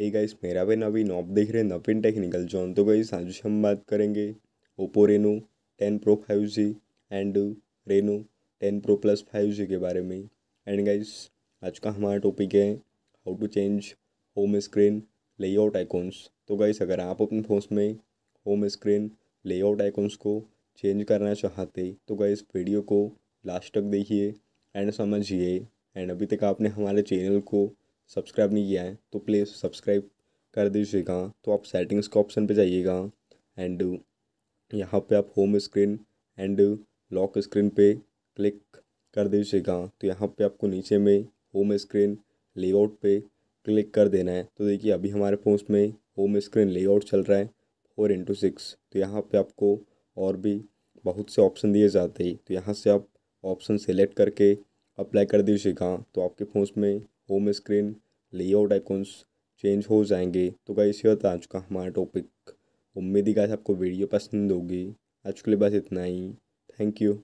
hey guys मेरा भी नवीन आप देख रहे हैं नवीन टेक्निकल जॉन तो गाइस आज हम बात करेंगे Oppo Reno ten Pro five G and Reno ten Pro plus five G के बारे में एंड गाइस आज का हमारा टॉपिक है how to change home screen layout icons तो गाइस अगर आप अपने फ़ोन में होम स्क्रीन लेआउट आइकॉन्स को चेंज करना चाहते तो गाइस वीडियो को लास्ट तक देखिए एंड समझिए एंड अभी तक आपने हमारे चैनल को सब्सक्राइब नहीं किया है तो प्लीज़ सब्सक्राइब कर दीजिएगा तो आप सेटिंग्स के ऑप्शन पे जाइएगा एंड यहाँ पे आप home screen and lock screen पे क्लिक कर दीजिएगा तो यहाँ पे आपको नीचे में होम स्क्रीन लेआउट पे क्लिक कर देना है तो देखिए अभी हमारे फोन में होम स्क्रीन लेआउट चल रहा है फोर इंटू सिक्स तो यहाँ पे आपको और भी बहुत से ऑप्शन दिए जाते हैं तो यहाँ से आप ऑप्शन सेलेक्ट करके अप्लाई कर दीजिएगा तो आपके फोन में home screen layout icons change हो जाएंगे तो गाइस ये आ चुका हमारा टॉपिक उम्मीद ही गाइस आपको वीडियो पसंद होगी आज के लिए बस इतना ही थैंक यू